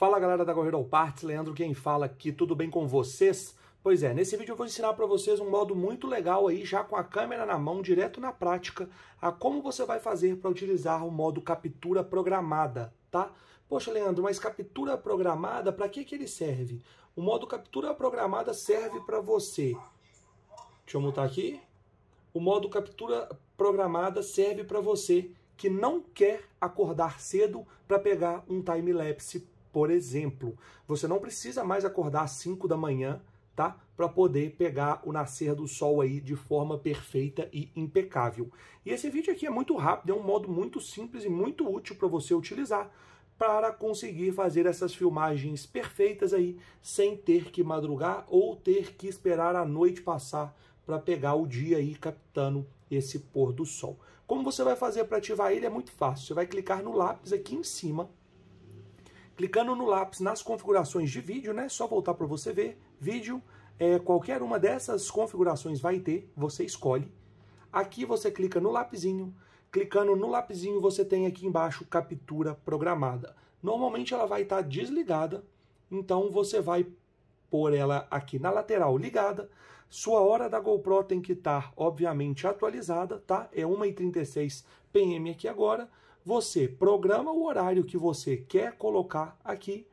Fala galera da Corrida ao Parts, Leandro quem fala aqui, tudo bem com vocês? Pois é, nesse vídeo eu vou ensinar para vocês um modo muito legal aí, já com a câmera na mão, direto na prática, a como você vai fazer para utilizar o modo captura programada, tá? Poxa, Leandro, mas captura programada, para que, que ele serve? O modo captura programada serve para você... Deixa eu mutar aqui. O modo captura programada serve para você que não quer acordar cedo para pegar um time-lapse por exemplo. Você não precisa mais acordar às 5 da manhã, tá? Para poder pegar o nascer do sol aí de forma perfeita e impecável. E esse vídeo aqui é muito rápido, é um modo muito simples e muito útil para você utilizar para conseguir fazer essas filmagens perfeitas aí, sem ter que madrugar ou ter que esperar a noite passar para pegar o dia aí captando esse pôr do sol. Como você vai fazer para ativar ele é muito fácil. Você vai clicar no lápis aqui em cima Clicando no lápis nas configurações de vídeo, né? Só voltar para você ver. Vídeo, é, qualquer uma dessas configurações vai ter, você escolhe. Aqui você clica no lapizinho Clicando no lapizinho você tem aqui embaixo captura programada. Normalmente ela vai estar tá desligada, então você vai pôr ela aqui na lateral ligada. Sua hora da GoPro tem que estar, tá, obviamente, atualizada, tá? É 1h36 PM aqui agora você programa o horário que você quer colocar aqui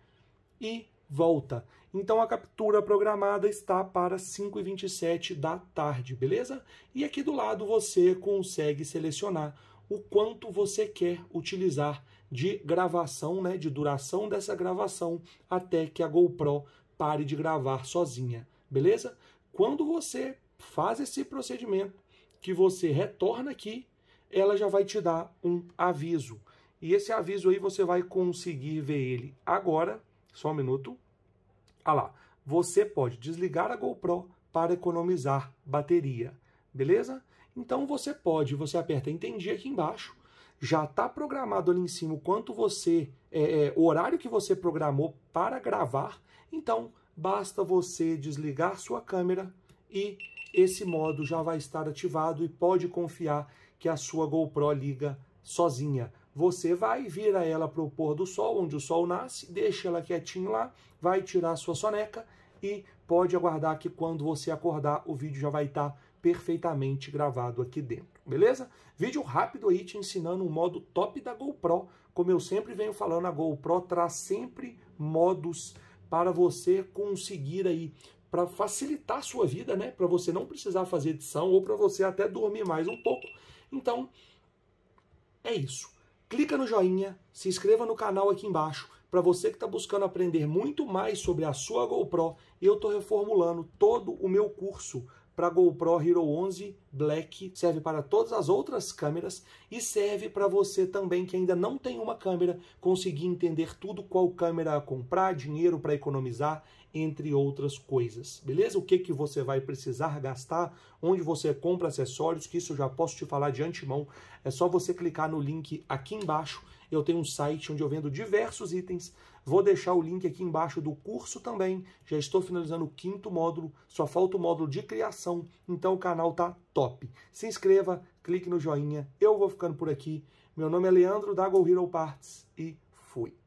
e volta. Então a captura programada está para 5h27 da tarde, beleza? E aqui do lado você consegue selecionar o quanto você quer utilizar de gravação, né, de duração dessa gravação até que a GoPro pare de gravar sozinha, beleza? Quando você faz esse procedimento, que você retorna aqui ela já vai te dar um aviso. E esse aviso aí você vai conseguir ver ele agora, só um minuto. Ah lá, você pode desligar a GoPro para economizar bateria, beleza? Então você pode, você aperta entendi aqui embaixo, já está programado ali em cima o quanto você, é, é, o horário que você programou para gravar, então basta você desligar sua câmera e esse modo já vai estar ativado e pode confiar que a sua GoPro liga sozinha. Você vai, vira ela para o pôr do sol, onde o sol nasce, deixa ela quietinho lá, vai tirar a sua soneca e pode aguardar que quando você acordar o vídeo já vai estar tá perfeitamente gravado aqui dentro, beleza? Vídeo rápido aí te ensinando um modo top da GoPro, como eu sempre venho falando, a GoPro traz sempre modos para você conseguir aí para facilitar a sua vida, né? Para você não precisar fazer edição ou para você até dormir mais um pouco então, é isso. Clica no joinha, se inscreva no canal aqui embaixo. Para você que está buscando aprender muito mais sobre a sua GoPro, eu estou reformulando todo o meu curso para GoPro Hero 11 Black, serve para todas as outras câmeras e serve para você também que ainda não tem uma câmera conseguir entender tudo qual câmera comprar, dinheiro para economizar, entre outras coisas. Beleza? O que que você vai precisar gastar, onde você compra acessórios, que isso eu já posso te falar de antemão. É só você clicar no link aqui embaixo. Eu tenho um site onde eu vendo diversos itens. Vou deixar o link aqui embaixo do curso também. Já estou finalizando o quinto módulo, só falta o módulo de criação. Então o canal tá top. Se inscreva, clique no joinha. Eu vou ficando por aqui. Meu nome é Leandro da Go Hero Parts e fui.